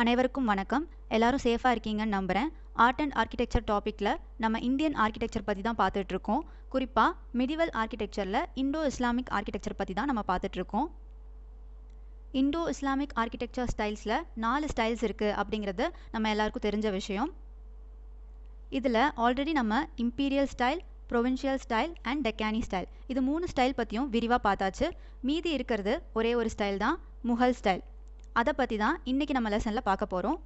அனைவருக்கும் வணக்கம் எல்லாரும் சேஃபாக இருக்கீங்கன்னு நம்புகிறேன் ஆர்ட் அண்ட் ஆர்கிடெக்சர் டாப்பிக்கில் நம்ம இந்தியன் ஆர்கிடெக்சர் பற்றி தான் பார்த்துட்ருக்கோம் குறிப்பாக மிடிவல் ஆர்கிடெக்சரில் இண்டோ இஸ்லாமிக் ஆர்கிடெக்சர் பற்றி தான் நம்ம பார்த்துட்ருக்கோம் இண்டோ இஸ்லாமிக் ஆர்கிடெக்சர் ஸ்டைல்ஸில் நாலு ஸ்டைல்ஸ் இருக்குது அப்படிங்கிறது நம்ம எல்லாருக்கும் தெரிஞ்ச விஷயம் இதில் ஆல்ரெடி நம்ம imperial style provincial style and Deccani style இது மூணு ஸ்டைல் பற்றியும் விரிவாக பார்த்தாச்சு மீதி இருக்கிறது ஒரே ஒரு ஸ்டைல் தான் முகல் ஸ்டைல் அதை பற்றி தான் இன்றைக்கி நம்ம லெசனில் பார்க்க போகிறோம்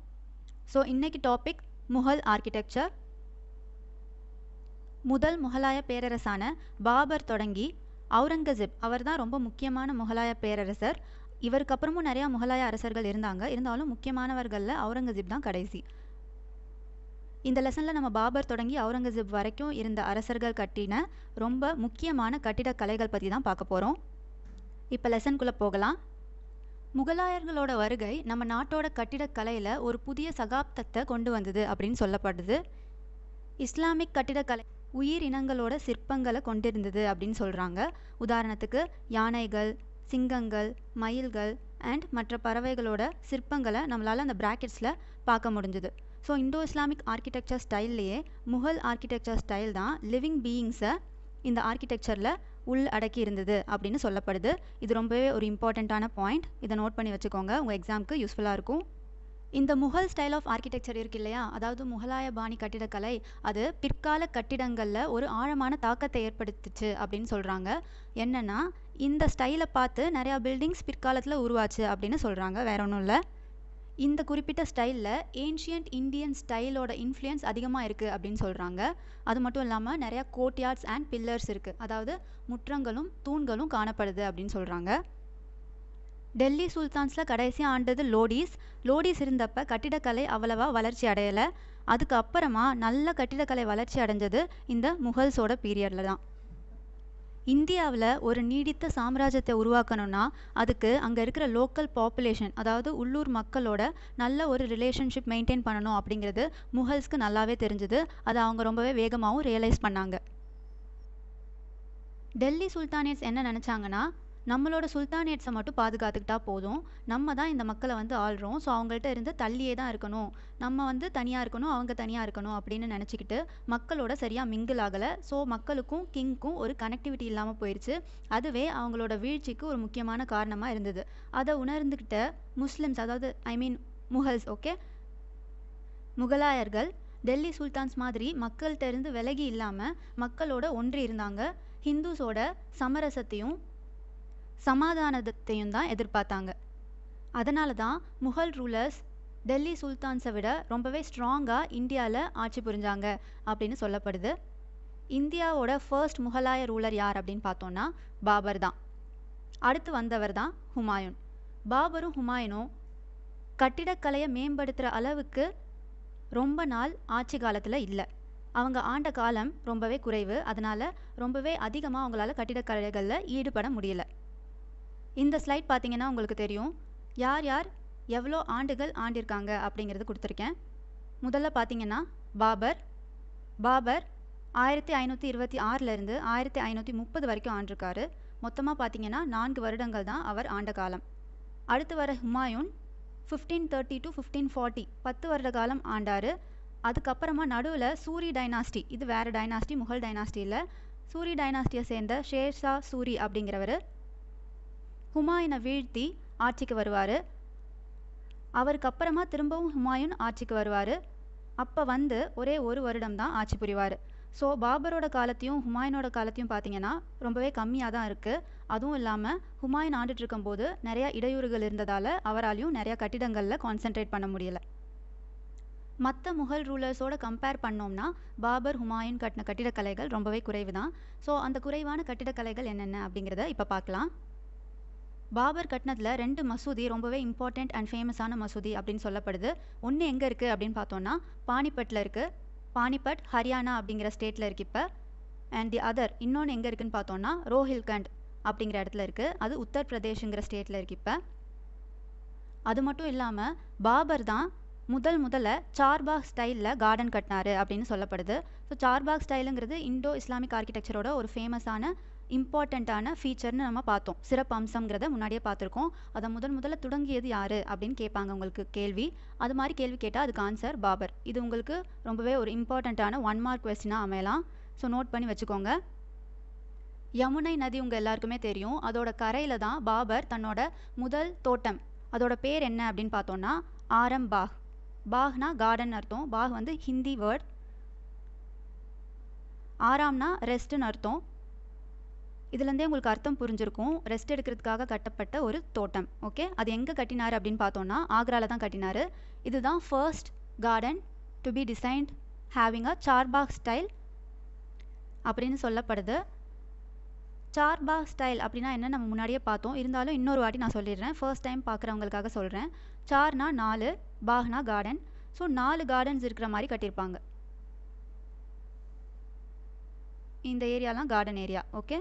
ஸோ இன்றைக்கி டாபிக் முகல் ஆர்கிடெக்சர் முதல் முகலாய பேரரசான பாபர் தொடங்கி அவுரங்கசீப் அவர் தான் ரொம்ப முக்கியமான முகலாய பேரரசர் இவருக்கு அப்புறமும் நிறையா முகலாய அரசர்கள் இருந்தாங்க இருந்தாலும் முக்கியமானவர்களில் அவுரங்கசீப் தான் கடைசி இந்த லெசனில் நம்ம பாபர் தொடங்கி அவுரங்கசீப் வரைக்கும் இருந்த அரசர்கள் கட்டின ரொம்ப முக்கியமான கட்டிடக்கலைகள் பற்றி தான் பார்க்க போகிறோம் இப்போ லெசன்குள்ளே போகலாம் முகலாயர்களோட வருகை நம்ம நாட்டோட கட்டிடக்கலையில் ஒரு புதிய சகாப்தத்தை கொண்டு வந்தது அப்படின்னு சொல்லப்படுது இஸ்லாமிக் கட்டிடக்கலை உயிரினங்களோட சிற்பங்களை கொண்டிருந்தது அப்படின்னு சொல்கிறாங்க உதாரணத்துக்கு யானைகள் சிங்கங்கள் மயில்கள் அண்ட் மற்ற பறவைகளோட சிற்பங்களை நம்மளால் அந்த ப்ராக்கெட்ஸில் பார்க்க முடிஞ்சுது ஸோ இந்தோ இஸ்லாமிக் ஆர்கிடெக்சர் ஸ்டைல்லையே முகல் ஆர்கிடெக்சர் ஸ்டைல் தான் லிவிங் பீயிங்ஸை இந்த ஆர்கிடெக்சரில் உள் அடக்கி இருந்தது அப்படின்னு சொல்லப்படுது இது ரொம்பவே ஒரு இம்பார்ட்டண்ட்டான பாயிண்ட் இதை நோட் பண்ணி வச்சுக்கோங்க உங்கள் எக்ஸாமுக்கு யூஸ்ஃபுல்லாக இருக்கும் இந்த முகல் ஸ்டைல் ஆஃப் ஆர்கிடெக்சர் இருக்கு இல்லையா அதாவது முகலாய பாணி கட்டிடக்கலை அது பிற்கால கட்டிடங்களில் ஒரு ஆழமான தாக்கத்தை ஏற்படுத்துச்சு அப்படின்னு சொல்கிறாங்க என்னென்னா இந்த ஸ்டைலை பார்த்து நிறையா பில்டிங்ஸ் பிற்காலத்தில் உருவாச்சு அப்படின்னு சொல்கிறாங்க வேற ஒன்றும் இல்லை இந்த குறிப்பிட்ட ஸ்டைலில் ஏன்ஷியன்ட் இண்டியன் ஸ்டைலோட இன்ஃப்ளூயன்ஸ் அதிகமாக இருக்குது அப்படின்னு சொல்கிறாங்க அது மட்டும் இல்லாமல் நிறையா கோட்யார்ட்ஸ் அண்ட் பில்லர்ஸ் இருக்குது அதாவது முற்றங்களும் தூண்களும் காணப்படுது அப்படின்னு சொல்கிறாங்க டெல்லி சுல்தான்ஸில் கடைசி ஆண்டது லோடிஸ் லோடிஸ் இருந்தப்ப கட்டிடக்கலை அவ்வளவா வளர்ச்சி அடையலை அதுக்கப்புறமா நல்ல கட்டிடக்கலை வளர்ச்சி அடைஞ்சது இந்த முகல்ஸோட பீரியடில் தான் இந்தியாவில் ஒரு நீடித்த சாம்ராஜ்யத்தை உருவாக்கணும்னா அதுக்கு அங்கே இருக்கிற லோக்கல் பாப்புலேஷன் அதாவது உள்ளூர் மக்களோட நல்ல ஒரு ரிலேஷன்ஷிப் மெயின்டைன் பண்ணணும் அப்படிங்கிறது முகல்ஸ்க்கு நல்லாவே தெரிஞ்சுது அதை அவங்க ரொம்பவே வேகமாகவும் ரியலைஸ் பண்ணாங்க டெல்லி சுல்தானேட்ஸ் என்ன நினச்சாங்கன்னா நம்மளோட சுல்தானேட்ஸை மட்டும் பாதுகாத்துக்கிட்டா போதும் நம்ம தான் இந்த மக்களை வந்து ஆள்கிறோம் ஸோ அவங்கள்ட்ட இருந்து தள்ளியே தான் இருக்கணும் நம்ம வந்து தனியாக இருக்கணும் அவங்க தனியாக இருக்கணும் அப்படின்னு நினச்சிக்கிட்டு மக்களோட சரியாக மிங்கிள் ஆகலை ஸோ மக்களுக்கும் கிங்க்கும் ஒரு கனெக்டிவிட்டி இல்லாமல் போயிடுச்சு அதுவே அவங்களோட வீழ்ச்சிக்கு ஒரு முக்கியமான காரணமாக இருந்தது அதை உணர்ந்துக்கிட்ட முஸ்லிம்ஸ் அதாவது ஐ மீன் முகல்ஸ் ஓகே முகலாயர்கள் டெல்லி சுல்தான்ஸ் மாதிரி மக்கள்கிட்ட இருந்து விலகி இல்லாமல் மக்களோட ஒன்றி இருந்தாங்க ஹிந்துஸோட சமரசத்தையும் சமாதானத்தையும் தான் எதிர்பார்த்தாங்க அதனால தான் முகல் ரூலர்ஸ் டெல்லி சுல்தான்ஸை விட ரொம்பவே ஸ்ட்ராங்காக இந்தியாவில் ஆட்சி புரிஞ்சாங்க அப்படின்னு சொல்லப்படுது இந்தியாவோட ஃபர்ஸ்ட் முகலாய ரூலர் யார் அப்படின்னு பார்த்தோன்னா பாபர் தான் அடுத்து வந்தவர் தான் ஹுமாயூன் பாபரும் ஹுமாயூனும் கட்டிடக்கலையை மேம்படுத்துகிற அளவுக்கு ரொம்ப நாள் ஆட்சி காலத்தில் இல்லை அவங்க ஆண்ட காலம் ரொம்பவே குறைவு அதனால் ரொம்பவே அதிகமாக அவங்களால கட்டிடக்கலைகளில் ஈடுபட முடியல இந்த ஸ்லைட் பார்த்தீங்கன்னா உங்களுக்கு தெரியும் யார் யார் எவ்வளோ ஆண்டுகள் ஆண்டிருக்காங்க அப்படிங்கிறது கொடுத்துருக்கேன் முதல்ல பார்த்தீங்கன்னா பாபர் பாபர் ஆயிரத்தி ஐநூற்றி இருபத்தி ஆறிலிருந்து ஆயிரத்தி ஐநூற்றி முப்பது வரைக்கும் ஆண்டிருக்காரு மொத்தமாக பார்த்தீங்கன்னா நான்கு வருடங்கள் தான் அவர் ஆண்ட காலம் அடுத்து வர Humayun fifteen thirty to fifteen forty பத்து வருட காலம் ஆண்டார் அதுக்கப்புறமா நடுவில் சூரி டைனாஸ்டி இது வேறு டைனாஸ்டி முகல் டைனாஸ்டியில் சூரி டைனாஸ்டியை சேர்ந்த ஷேர்ஷா சூரி அப்படிங்கிறவர் ஹுமாயூனை வீழ்த்தி ஆட்சிக்கு வருவார் அவருக்கு அப்புறமா திரும்பவும் ஹுமாயூன் ஆட்சிக்கு வருவார் அப்போ வந்து ஒரே ஒரு வருடம் தான் ஆட்சி புரிவார் ஸோ பாபரோட காலத்தையும் ஹுமாயூனோட காலத்தையும் பார்த்தீங்கன்னா ரொம்பவே கம்மியாக தான் இருக்குது அதுவும் இல்லாமல் ஹுமாயூன் ஆண்டுட்டு இருக்கும்போது நிறையா இடையூறுகள் இருந்ததால் அவராலையும் நிறையா கட்டிடங்களில் கான்சென்ட்ரேட் பண்ண முடியல மற்ற முகல் ரூலர்ஸோட கம்பேர் பண்ணோம்னா பாபர் ஹுமாயூன் கட்டின கட்டிடக்கலைகள் ரொம்பவே குறைவு தான் ஸோ அந்த குறைவான கட்டிடக்கலைகள் என்னென்ன அப்படிங்கிறத இப்போ பார்க்கலாம் பாபர் கட்டினத்தில் ரெண்டு மசூதி ரொம்பவே இம்பார்ட்டண்ட் அண்ட் ஃபேமஸான மசூதி அப்படின்னு சொல்லப்படுது ஒன்று எங்கே இருக்குது அப்படின்னு பார்த்தோன்னா பானிபட்டில் இருக்குது பானிபட் ஹரியானா அப்படிங்கிற ஸ்டேட்டில் இருக்கு இப்போ அண்ட் தி அதர் இன்னொன்று எங்கே இருக்குதுன்னு பார்த்தோன்னா ரோஹில்கண்ட் அப்படிங்கிற இடத்துல இருக்குது அது உத்தரப்பிரதேஷுங்கிற ஸ்டேட்டில் இருக்கு இப்போ அது மட்டும் இல்லாமல் பாபர் தான் முதல் முதல்ல சார்பாக் ஸ்டைலில் கார்டன் கட்டினாரு அப்படின்னு சொல்லப்படுது ஸோ சார்பாக் ஸ்டைலுங்கிறது இண்டோ இஸ்லாமிக் ஆர்கிடெக்சரோட ஒரு ஃபேமஸான இம்பார்ட்டண்ட்டான ஃபீச்சர்னு நம்ம பார்த்தோம் சிறப்பு அம்சங்கிறத முன்னாடியே பார்த்துருக்கோம் அதை முதன் முதல்ல தொடங்கியது யார் அப்படின்னு கேட்பாங்க உங்களுக்கு கேள்வி அது மாதிரி கேள்வி கேட்டால் அதுக்கு ஆன்சர் பாபர் இது உங்களுக்கு ரொம்பவே ஒரு இம்பார்ட்டண்ட்டான ஒன் மார்க் கொஸ்டினாக அமையலாம் ஸோ நோட் பண்ணி வச்சுக்கோங்க யமுனை நதி உங்கள் எல்லாருக்குமே தெரியும் அதோட கரையில் தான் பாபர் தன்னோட முதல் தோட்டம் அதோட பேர் என்ன அப்படின்னு பார்த்தோன்னா ஆரம் பாக் பாக்னா கார்டன் அர்த்தம் பாக் வந்து ஹிந்தி வேர்ட் ஆறாம்னா ரெஸ்ட்டுன்னு அர்த்தம் இதுலேருந்தே உங்களுக்கு அர்த்தம் புரிஞ்சிருக்கும் ரெஸ்ட் எடுக்கிறதுக்காக கட்டப்பட்ட ஒரு தோட்டம் ஓகே அது எங்கே கட்டினார் அப்படின்னு பார்த்தோன்னா ஆக்ராவில் தான் கட்டினார் இதுதான் first garden to be designed having a Charbagh style அப்படின்னு சொல்லப்படுது சார்பாக் ஸ்டைல் அப்படின்னா என்ன நம்ம முன்னாடியே பார்த்தோம் இருந்தாலும் இன்னொரு வாட்டி நான் சொல்லிடுறேன் ஃபர்ஸ்ட் டைம் பார்க்குறவங்களுக்காக சொல்கிறேன் சார்னா நாலு பாக்னா கார்டன் ஸோ நாலு கார்டன்ஸ் இருக்கிற மாதிரி கட்டியிருப்பாங்க இந்த ஏரியாலாம் கார்டன் ஏரியா ஓகே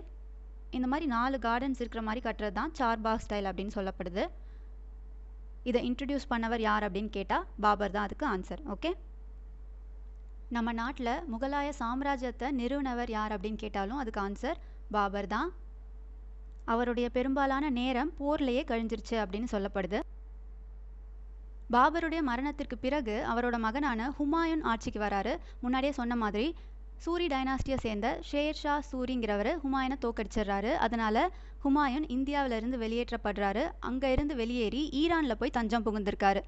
இந்த மாதிரி நாலு கார்டன்ஸ் இருக்கிற மாதிரி கட்டுறது தான் சார்பாக் ஸ்டைல் அப்படின்னு சொல்லப்படுது இதை இன்ட்ரடியூஸ் பண்ணவர் யார் அப்படின்னு கேட்டால் பாபர் தான் அதுக்கு ஆன்சர் ஓகே நம்ம நாட்டில் முகலாய சாம்ராஜ்யத்தை நிறுவனவர் யார் அப்படின்னு கேட்டாலும் அதுக்கு ஆன்சர் பாபர் தான் அவருடைய பெரும்பாலான நேரம் போர்லேயே கழிஞ்சிருச்சு அப்படின்னு சொல்லப்படுது பாபருடைய மரணத்திற்கு பிறகு அவரோட மகனான ஹுமாயூன் ஆட்சிக்கு வராரு முன்னாடியே சொன்ன மாதிரி சூரி டைனாஸ்டியை சேர்ந்த ஷேர் ஷா சூரிங்கிறவர் ஹுமாயனை தோக்கடிச்சிடுறாரு அதனால் ஹுமாயூன் இருந்து வெளியேற்றப்படுறாரு அங்க இருந்து வெளியேறி ஈரானில் போய் தஞ்சம் புகுந்திருக்காரு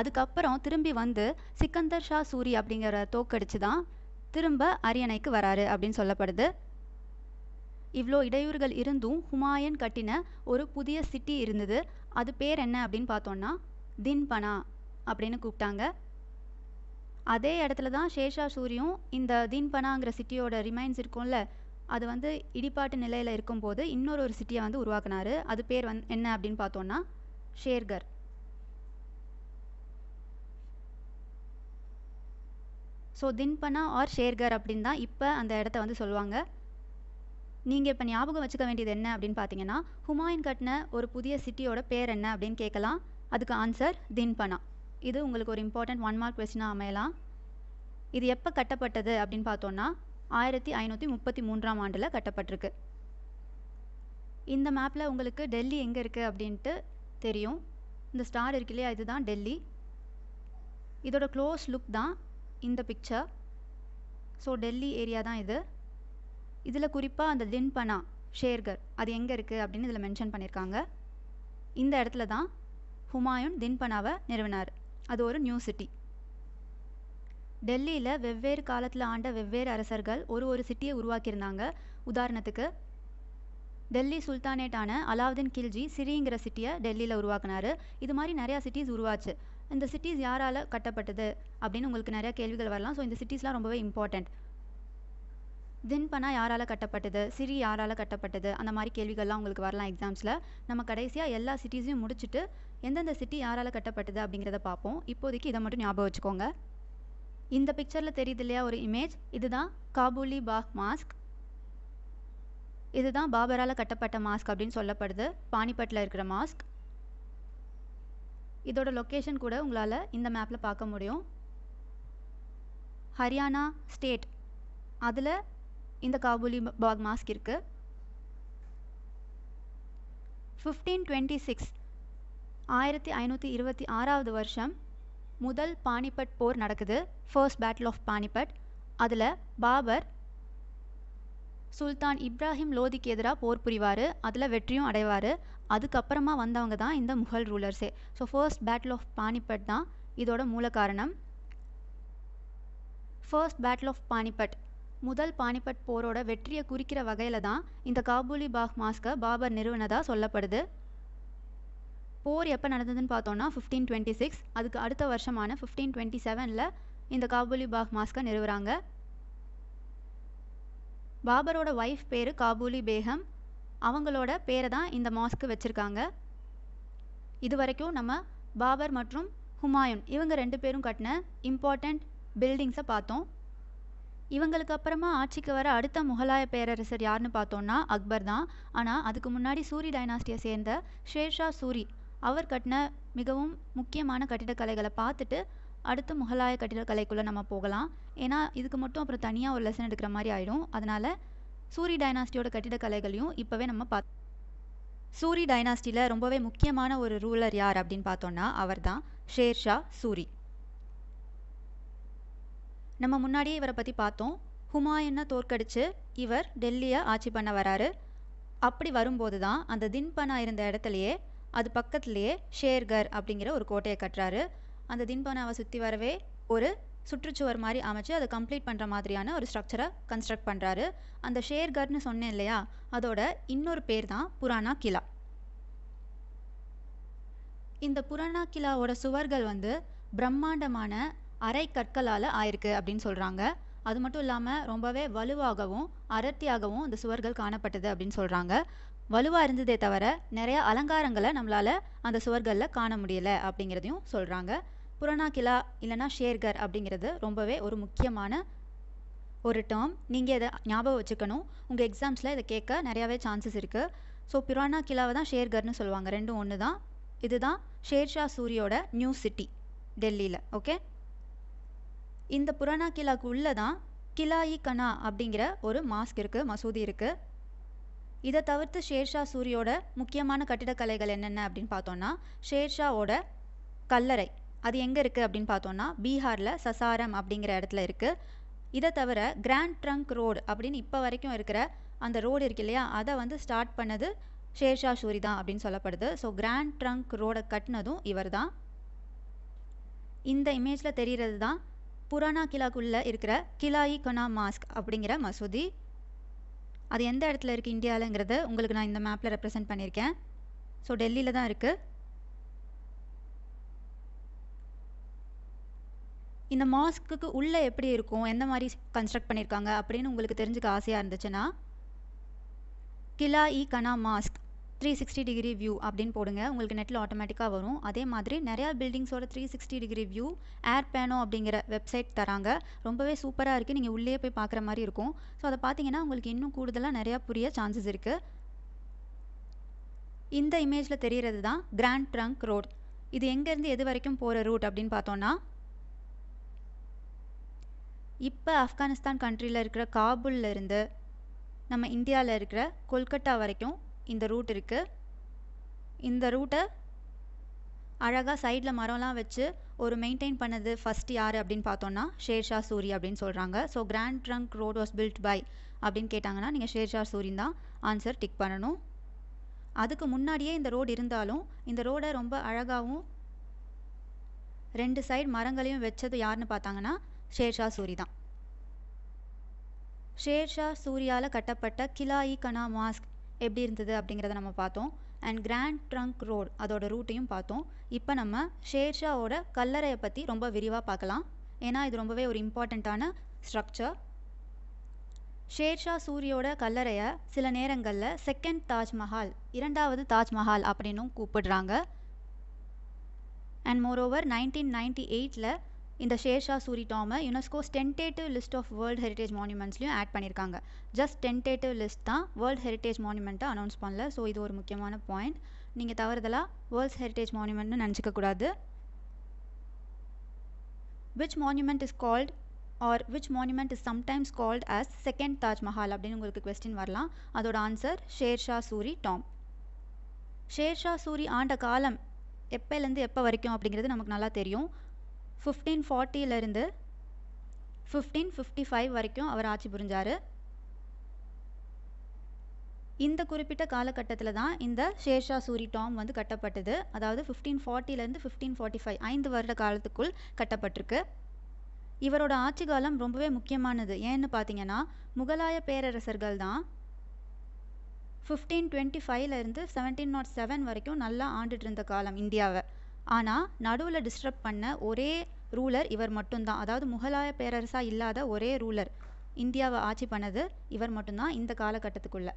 அதுக்கப்புறம் திரும்பி வந்து சிக்கந்தர் ஷா சூரி அப்படிங்கிற தோக்கடிச்சு தான் திரும்ப அரியணைக்கு வராரு அப்படின்னு சொல்லப்படுது இவ்வளோ இடையூறுகள் இருந்தும் ஹுமாயன் கட்டின ஒரு புதிய சிட்டி இருந்தது அது பேர் என்ன அப்படின்னு பார்த்தோன்னா தின்பனா அப்படின்னு கூப்பிட்டாங்க அதே இடத்துல தான் ஷேஷா சூரியும் இந்த தீன்பனாங்கிற சிட்டியோட ரிமைன்ஸ் இருக்கும்ல அது வந்து இடிபாட்டு நிலையில் இருக்கும்போது இன்னொரு ஒரு சிட்டியை வந்து உருவாக்குனாரு அது பேர் வந் என்ன அப்படின்னு பார்த்தோன்னா ஷேர்கர் ஸோ தின்பனா ஆர் ஷேர்கர் அப்படின்னு தான் இப்போ அந்த இடத்த வந்து சொல்லுவாங்க நீங்கள் இப்போ ஞாபகம் வச்சுக்க வேண்டியது என்ன அப்படின்னு பார்த்தீங்கன்னா ஹுமாயின் கட்டின ஒரு புதிய சிட்டியோட பேர் என்ன அப்படின்னு கேட்கலாம் அதுக்கு ஆன்சர் தின்பனா இது உங்களுக்கு ஒரு இம்பார்ட்டண்ட் ஒன் மார்க் கொஸ்டினாக அமையலாம் இது எப்போ கட்டப்பட்டது அப்படின்னு பார்த்தோன்னா ஆயிரத்தி ஐநூற்றி முப்பத்தி மூன்றாம் ஆண்டில் கட்டப்பட்டிருக்கு இந்த மேப்பில் உங்களுக்கு டெல்லி எங்கே இருக்குது அப்படின்ட்டு தெரியும் இந்த ஸ்டார் இருக்கு இல்லையா இதுதான் டெல்லி இதோட க்ளோஸ் லுக் தான் இந்த பிக்சர் ஸோ டெல்லி ஏரியா தான் இது இதில் குறிப்பாக அந்த தின்பனா ஷேர்கர் அது எங்கே இருக்குது அப்படின்னு இதில் மென்ஷன் பண்ணியிருக்காங்க இந்த இடத்துல தான் ஹுமாயூன் தின்பனாவை நிறுவினார் அது ஒரு நியூ சிட்டி டெல்லியில் வெவ்வேறு காலத்தில் ஆண்ட வெவ்வேறு அரசர்கள் ஒரு ஒரு சிட்டியை உருவாக்கியிருந்தாங்க உதாரணத்துக்கு டெல்லி சுல்தானேட்டான அலாவுதீன் கில்ஜி சிறிங்கிற சிட்டியை டெல்லியில் உருவாக்குனாரு இது மாதிரி நிறையா சிட்டிஸ் உருவாச்சு இந்த சிட்டிஸ் யாரால் கட்டப்பட்டது அப்படின்னு உங்களுக்கு நிறையா கேள்விகள் வரலாம் ஸோ இந்த சிட்டிஸ்லாம் ரொம்பவே இம்பார்ட்டண்ட் தின்பனா யாரால் கட்டப்பட்டது சிரி யாரால் கட்டப்பட்டது அந்த மாதிரி கேள்விகள்லாம் உங்களுக்கு வரலாம் எக்ஸாம்ஸில் நம்ம கடைசியாக எல்லா சிட்டிஸையும் முடிச்சுட்டு எந்தெந்த சிட்டி யாரால் கட்டப்பட்டது அப்படிங்கிறத பார்ப்போம் இப்போதைக்கு இதை மட்டும் ஞாபகம் வச்சுக்கோங்க இந்த பிக்சரில் தெரியுது இல்லையா ஒரு இமேஜ் இதுதான் காபூலி பாக் மாஸ்க் இதுதான் பாபரால் கட்டப்பட்ட மாஸ்க் அப்படின்னு சொல்லப்படுது பானிபட்டில் இருக்கிற மாஸ்க் இதோட லொக்கேஷன் கூட உங்களால் இந்த மேப்பில் பார்க்க முடியும் ஹரியானா ஸ்டேட் அதில் இந்த காபூலி பாக் மாஸ்க் இருக்குது ஃபிஃப்டீன் டுவெண்ட்டி சிக்ஸ் ஆயிரத்தி ஐநூற்றி இருபத்தி ஆறாவது வருஷம் முதல் பானிபட் போர் நடக்குது ஃபர்ஸ்ட் பேட்டில் ஆஃப் பானிபட் அதில் பாபர் சுல்தான் இப்ராஹிம் லோதிக்கு எதிராக போர் புரிவார் அதில் வெற்றியும் அடைவார் அதுக்கப்புறமா வந்தவங்க தான் இந்த முகல் ரூலர்ஸே so first battle of Panipat தான் இதோட மூல காரணம் ஃபர்ஸ்ட் பேட்டில் ஆஃப் பானிபட் முதல் பானிபட் போரோட வெற்றியை குறிக்கிற வகையில் தான் இந்த காபூலி பாக் மாஸ்க்கை பாபர் நிறுவனதாக சொல்லப்படுது போர் எப்போ நடந்ததுன்னு பார்த்தோன்னா ஃபிஃப்டீன் டுவெண்ட்டி சிக்ஸ் அதுக்கு அடுத்த வருஷமான ஃபிஃப்டீன் டுவெண்ட்டி செவனில் இந்த காபூலி பாக் மாஸ்கை நிறுவுறாங்க பாபரோட ஒய்ஃப் பேர் காபூலி பேகம் அவங்களோட பேரை தான் இந்த மாஸ்க்கு வச்சுருக்காங்க இது வரைக்கும் நம்ம பாபர் மற்றும் ஹுமாயூன் இவங்க ரெண்டு பேரும் கட்டின இம்பார்ட்டண்ட் பில்டிங்ஸை பார்த்தோம் இவங்களுக்கு அப்புறமா ஆட்சிக்கு வர அடுத்த முகலாய பேரரசர் யாருன்னு பார்த்தோன்னா அக்பர் தான் ஆனால் அதுக்கு முன்னாடி சூரி டைனாஸ்டியை சேர்ந்த ஷேர்ஷா சூரி அவர் கட்டின மிகவும் முக்கியமான கட்டிடக்கலைகளை பார்த்துட்டு அடுத்து முகலாய கட்டிடக்கலைக்குள்ளே நம்ம போகலாம் ஏன்னா இதுக்கு மட்டும் அப்புறம் தனியாக ஒரு லெசன் எடுக்கிற மாதிரி ஆயிடும் அதனால் சூரி டைனாஸ்டியோட கட்டிடக்கலைகளையும் இப்போவே நம்ம பாத் சூரி டைனாஸ்டியில் ரொம்பவே முக்கியமான ஒரு ரூலர் யார் அப்படின்னு பார்த்தோன்னா அவர் தான் ஷேர்ஷா சூரி நம்ம முன்னாடியே இவரை பற்றி பார்த்தோம் ஹுமாயனை தோற்கடித்து இவர் டெல்லியை ஆட்சி பண்ண வராரு அப்படி வரும்போது தான் அந்த தின்பனா இருந்த இடத்துலையே அது பக்கத்துலேயே ஷேர்கர் அப்படிங்கிற ஒரு கோட்டையை கட்டுறாரு அந்த தின்பானாவை சுற்றி வரவே ஒரு சுற்றுச்சுவர் மாதிரி அமைச்சு அதை கம்ப்ளீட் பண்ணுற மாதிரியான ஒரு ஸ்ட்ரக்சரை கன்ஸ்ட்ரக்ட் பண்ணுறாரு அந்த ஷேர்கர்னு சொன்னேன் இல்லையா அதோட இன்னொரு பேர் தான் புராணா கிலா இந்த புராணா கிலாவோட சுவர்கள் வந்து பிரம்மாண்டமான அரை கற்களால் ஆயிருக்கு அப்படின்னு சொல்கிறாங்க அது மட்டும் இல்லாமல் ரொம்பவே வலுவாகவும் அடர்த்தியாகவும் இந்த சுவர்கள் காணப்பட்டது அப்படின்னு சொல்கிறாங்க வலுவாக இருந்ததே தவிர நிறைய அலங்காரங்களை நம்மளால் அந்த சுவர்களில் காண முடியலை அப்படிங்கிறதையும் சொல்கிறாங்க புராணா கிலா இல்லைனா ஷேர்கர் அப்படிங்கிறது ரொம்பவே ஒரு முக்கியமான ஒரு டேர்ம் நீங்கள் இதை ஞாபகம் வச்சுக்கணும் உங்கள் எக்ஸாம்ஸில் இதை கேட்க நிறையாவே சான்சஸ் இருக்குது ஸோ புராணா கிலாவை தான் ஷேர்கர்னு சொல்லுவாங்க ரெண்டும் ஒன்று தான் இதுதான் ஷேர்ஷா சூரியோட நியூ சிட்டி டெல்லியில் ஓகே இந்த புராணா கிலாக்கு உள்ளே தான் கிலாயி கனா அப்படிங்கிற ஒரு மாஸ்க் இருக்குது மசூதி இருக்குது இதை தவிர்த்து ஷேர்ஷா சூரியோட முக்கியமான கட்டிடக்கலைகள் என்னென்ன அப்படின்னு பார்த்தோன்னா ஷேர்ஷாவோட கல்லறை அது எங்கே இருக்குது அப்படின்னு பார்த்தோன்னா பீகாரில் சசாரம் அப்படிங்கிற இடத்துல இருக்குது இதை தவிர கிராண்ட் ட்ரங்க் ரோடு அப்படின்னு இப்போ வரைக்கும் இருக்கிற அந்த ரோடு இருக்கு இல்லையா அதை வந்து ஸ்டார்ட் பண்ணது ஷேர்ஷா சூரி தான் அப்படின்னு சொல்லப்படுது ஸோ கிராண்ட் ட்ரங்க் ரோடை கட்டினதும் இவர் தான் இந்த இமேஜில் தெரிகிறது தான் புரானா கிலாக்குள்ளே இருக்கிற கிலாயி கொனா மாஸ்க் அப்படிங்கிற மசூதி அது எந்த இடத்துல இருக்குது இந்தியாவிலங்கிறத உங்களுக்கு நான் இந்த மேப்பில் ரெப்ரசன்ட் பண்ணியிருக்கேன் ஸோ டெல்லியில் தான் இருக்குது இந்த மாஸ்க்கு உள்ளே எப்படி இருக்கும் எந்த மாதிரி கன்ஸ்ட்ரக்ட் பண்ணியிருக்காங்க அப்படின்னு உங்களுக்கு தெரிஞ்சுக்க ஆசையாக இருந்துச்சுன்னா Qila i Kuhna mosque three sixty degree view அப்படின்னு போடுங்க உங்களுக்கு நெட்டில் ஆட்டோமேட்டிக்காக வரும் அதே மாதிரி நிறையா பில்டிங்ஸோட three sixty degree view AirPano அப்படிங்கிற வெப்சைட் தராங்க ரொம்பவே சூப்பராக இருக்குது நீங்கள் உள்ளே போய் பார்க்குற மாதிரி இருக்கும் ஸோ அதை பார்த்தீங்கன்னா உங்களுக்கு இன்னும் கூடுதலாக நிறையா புரிய சான்சஸ் இருக்குது இந்த இமேஜில் தெரிகிறது தான் கிராண்ட் ட்ரங்க் ரோட் இது எங்கேருந்து எது வரைக்கும் போகிற ரூட் அப்படின்னு பார்த்தோன்னா இப்போ ஆப்கானிஸ்தான் கண்ட்ரியில் இருக்கிற காபூலில் இருந்து நம்ம இந்தியாவில் இருக்கிற கொல்கட்டா வரைக்கும் இந்த ரூட் இருக்குது இந்த ரூட்டை அழகாக சைடில் மரம்லாம் வச்சு ஒரு மெயின்டைன் பண்ணது ஃபர்ஸ்ட் யார் அப்படின்னு பார்த்தோன்னா ஷேர்ஷா சூரி அப்படின்னு சொல்கிறாங்க so Grand Trunk Road was built by அப்படின்னு கேட்டாங்கன்னா நீங்கள் ஷேர்ஷா சூரின் தான் ஆன்சர் டிக் பண்ணணும் அதுக்கு முன்னாடியே இந்த ரோடு இருந்தாலும் இந்த ரோடை ரொம்ப அழகாகவும் ரெண்டு சைடு மரங்களையும் வச்சது யாருன்னு பார்த்தாங்கன்னா ஷேர்ஷா சூரி தான் ஷேர்ஷா சூரியால் கட்டப்பட்ட கிலா இ கனா மாஸ்க் எப்படி இருந்தது அப்படிங்கிறத நம்ம பார்த்தோம் அண்ட் கிராண்ட் ட்ரங்க் ரோடு அதோட ரூட்டையும் பார்த்தோம் இப்போ நம்ம ஷேர்ஷாவோட கல்லறையை பற்றி ரொம்ப விரிவாக பார்க்கலாம் ஏன்னா இது ரொம்பவே ஒரு இம்பார்ட்டண்ட்டான ஸ்ட்ரக்சர் ஷேர்ஷா சூரியோட கல்லறையை சில நேரங்களில் செகண்ட் தாஜ்மஹால் இரண்டாவது தாஜ்மஹால் அப்படின்னும் கூப்பிடுறாங்க அண்ட் மோரோவர் நைன்டீன் நைன்டி எயிட்டில் இந்த ஷேர்ஷா சூரி டாமை UNESCO tentative list of world heritage மானுமெண்ட்ஸ்லையும் ஆட் பண்ணியிருக்காங்க ஜஸ்ட் டென்டேட்டிவ் லிஸ்ட் தான் வேர்ல்ட் ஹெரிட்டேஜ் மானுமெண்ட்டை அனௌன்ஸ் பண்ணல ஸோ இது ஒரு முக்கியமான பாயிண்ட் நீங்கள் தவறுதலாக வேர்ல்ட்ஸ் ஹெரிட்டேஜ் மானுமெண்ட்னு நினச்சிக்கக்கூடாது which monument is called or which monument is sometimes called as second Taj Mahal அப்படின்னு உங்களுக்கு கொஸ்டின் வரலாம் அதோட ஆன்சர் ஷேர்ஷா சூரி டாம் ஷேர்ஷா சூரி ஆண்ட காலம் எப்போலேருந்து எப்போ வரைக்கும் அப்படிங்கிறது நமக்கு நல்லா தெரியும் ஃபிஃப்டீன் ஃபார்ட்டியிலேருந்து ஃபிஃப்டீன் ஃபிஃப்டி ஃபைவ் வரைக்கும் அவர் ஆட்சி புரிஞ்சார் இந்த குறிப்பிட்ட காலகட்டத்தில் தான் இந்த ஷேர்ஷா சூரி டாம் வந்து கட்டப்பட்டது அதாவது ஃபிஃப்டீன் ஃபார்ட்டியிலேருந்து ஃபிஃப்டீன் ஃபார்ட்டி ஃபைவ் ஐந்து வருட காலத்துக்குள் கட்டப்பட்டிருக்கு இவரோட ஆட்சி காலம் ரொம்பவே முக்கியமானது ஏன்னு பார்த்தீங்கன்னா முகலாய பேரரசர்கள் தான் ஃபிஃப்டீன் டுவெண்ட்டி ஃபைவ்லேருந்து செவன்டீன் நாட் செவன் வரைக்கும் நல்லா ஆண்டுட்டு இருந்த காலம் இந்தியாவை ஆனால் நடுவில் டிஸ்டர்ப் பண்ண ஒரே ரூலர் இவர் மட்டும்தான் அதாவது முகலாய பேரரசாக இல்லாத ஒரே ரூலர் இந்தியாவை ஆட்சி பண்ணது இவர் மட்டும்தான் இந்த காலகட்டத்துக்குள்ளே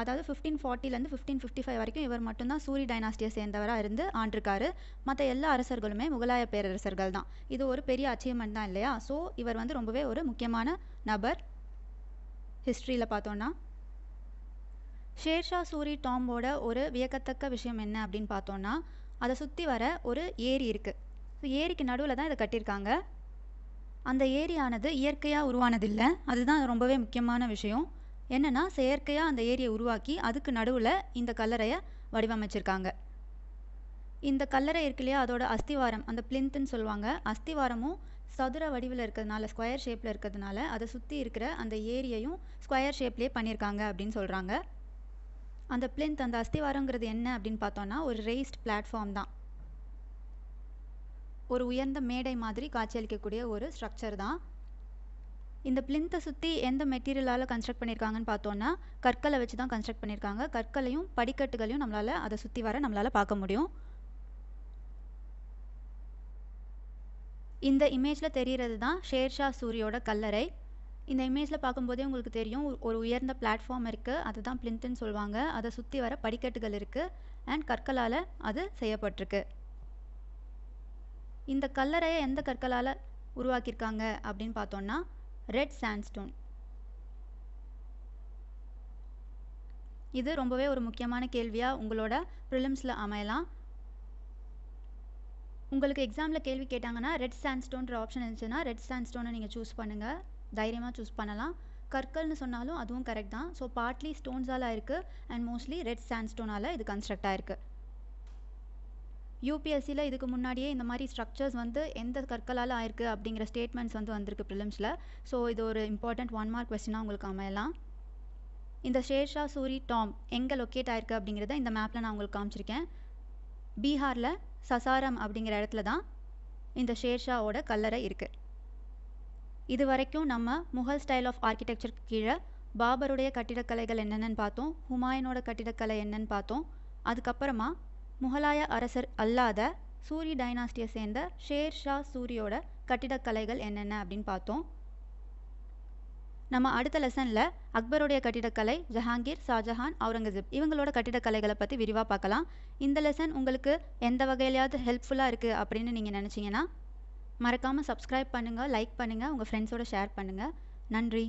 அதாவது ஃபிஃப்டீன் ஃபார்ட்டிலேருந்து ஃபிஃப்டீன் ஃபிஃப்டி ஃபைவ் வரைக்கும் இவர் மட்டும்தான் சூரி டைனாஸ்டியை சேர்ந்தவராக இருந்து ஆண்டிருக்காரு மற்ற எல்லா அரசர்களுமே முகலாய பேரரசர்கள் தான் இது ஒரு பெரிய அச்சீவ்மெண்ட் தான் இல்லையா ஸோ இவர் வந்து ரொம்பவே ஒரு முக்கியமான நபர் ஹிஸ்ட்ரியில் பார்த்தோன்னா ஷேர்ஷா சூரி டாம்போட ஒரு வியக்கத்தக்க விஷயம் என்ன அப்படின்னு பார்த்தோன்னா அதை சுற்றி வர ஒரு ஏரி இருக்குது ஸோ ஏரிக்கு நடுவில் தான் இதை கட்டியிருக்காங்க அந்த ஏரியானது இயற்கையாக உருவானதில்லை அதுதான் ரொம்பவே முக்கியமான விஷயம் என்னென்னா செயற்கையாக அந்த ஏரியை உருவாக்கி அதுக்கு நடுவில் இந்த கல்லறையை வடிவமைச்சிருக்காங்க இந்த கல்லறை இருக்கு இல்லையா அதோட அஸ்திவாரம் அந்த பிளின்த்துன்னு சொல்லுவாங்க அஸ்திவாரமும் சதுர வடிவில் இருக்கிறதுனால ஸ்கொயர் ஷேப்பில் இருக்கிறதுனால அதை சுற்றி இருக்கிற அந்த ஏரியையும் ஸ்கொயர் ஷேப்லேயே பண்ணியிருக்காங்க அப்படின்னு சொல்கிறாங்க அந்த பிளின்த் அந்த அஸ்திவாரங்கிறது என்ன அப்படின்னு பார்த்தோன்னா ஒரு ரேஸ்ட் பிளாட்ஃபார்ம் தான் ஒரு உயர்ந்த மேடை மாதிரி காட்சியளிக்கக்கூடிய ஒரு ஸ்ட்ரக்சர் தான் இந்த பிளின்த்தை சுற்றி எந்த மெட்டீரியலால் கன்ஸ்ட்ரக்ட் பண்ணியிருக்காங்கன்னு பார்த்தோன்னா கற்களை வச்சு தான் கன்ஸ்ட்ரக்ட் பண்ணியிருக்காங்க கற்களையும் படிக்கட்டுகளையும் நம்மளால் அதை சுற்றி வர நம்மளால் பார்க்க முடியும் இந்த இமேஜில் தெரிகிறது தான் ஷேர்ஷா சூரியோட கல்லறை இந்த இமேஜில் பார்க்கும்போதே உங்களுக்கு தெரியும் ஒரு உயர்ந்த பிளாட்ஃபார்ம் இருக்குது அதுதான் பிளின்த்துன்னு சொல்லுவாங்க அதை சுற்றி வர படிக்கட்டுகள் இருக்குது அண்ட் கற்களால் அது செய்யப்பட்டிருக்கு இந்த கல்லறையை எந்த கற்களால் உருவாக்கியிருக்காங்க அப்படின்னு பார்த்தோம்னா ரெட் சாண்ட்ஸ்டோன் இது ரொம்பவே ஒரு முக்கியமான கேள்வியாக உங்களோட ப்ரிலிம்ஸில் அமையலாம் உங்களுக்கு எக்ஸாமில் கேள்வி கேட்டாங்கன்னா ரெட் சாண்ட்ஸ்டோன்ற ஆப்ஷன் இருந்துச்சுன்னா ரெட் சாண்ட்ஸ்டோனை நீங்கள் சூஸ் பண்ணுங்கள் தைரியமாக சூஸ் பண்ணலாம் கற்கள்னு சொன்னாலும் அதுவும் கரெக்ட் தான் ஸோ பார்ட்லி ஸ்டோன்ஸால் இருக்குது அண்ட் மோஸ்ட்லி ரெட் சாண்ட் ஸ்டோனால் இது கன்ஸ்ட்ரக்ட் ஆயிருக்கு யூபிஎஸ்சியில் இதுக்கு முன்னாடியே இந்த மாதிரி ஸ்ட்ரக்சர்ஸ் வந்து எந்த கற்களால் ஆயிருக்கு அப்படிங்கிற ஸ்டேட்மெண்ட்ஸ் வந்து வந்திருக்கு ப்ரிலிம்ஸில் ஸோ இது ஒரு இம்பார்ட்டண்ட் ஒன் மார்க் கொஸ்டினாக உங்களுக்கு அமையலாம் இந்த ஷேர்ஷா சூரி டாம் எங்கே லொக்கேட் ஆயிருக்கு அப்படிங்கிறத இந்த மேப்பில் நான் உங்களுக்கு காமிச்சிருக்கேன் பீகாரில் சசாரம் அப்படிங்கிற இடத்துல தான் இந்த ஷேர்ஷாவோட கல்லறை இருக்குது இது வரைக்கும் நம்ம முகல் ஸ்டைல் ஆஃப் ஆர்கிடெக்சருக்கு கீழே பாபருடைய கட்டிடக்கலைகள் என்னென்னு பார்த்தோம் ஹுமாயினோட கட்டிடக்கலை என்னன்னு பார்த்தோம் அதுக்கப்புறமா முகலாய அரசர் அல்லாத சூரி டைனாஸ்டியை சேர்ந்த ஷேர்ஷா சூரியோட கட்டிடக்கலைகள் என்னென்ன அப்படின்னு பார்த்தோம் நம்ம அடுத்த லெசனில் அக்பருடைய கட்டிடக்கலை ஜஹாங்கீர் ஷாஜஹான் அவுரங்கசீப் இவங்களோட கட்டிடக்கலைகளை பற்றி விரிவாக பார்க்கலாம் இந்த லெசன் உங்களுக்கு எந்த வகையிலையாவது ஹெல்ப்ஃபுல்லாக இருக்குது அப்படின்னு நீங்கள் நினச்சிங்கன்னா மறக்காமல் சப்ஸ்க்ரைப் பண்ணுங்கள் லைக் பண்ணுங்கள் உங்கள் ஃப்ரெண்ட்ஸோடு ஷேர் பண்ணுங்கள் நன்றி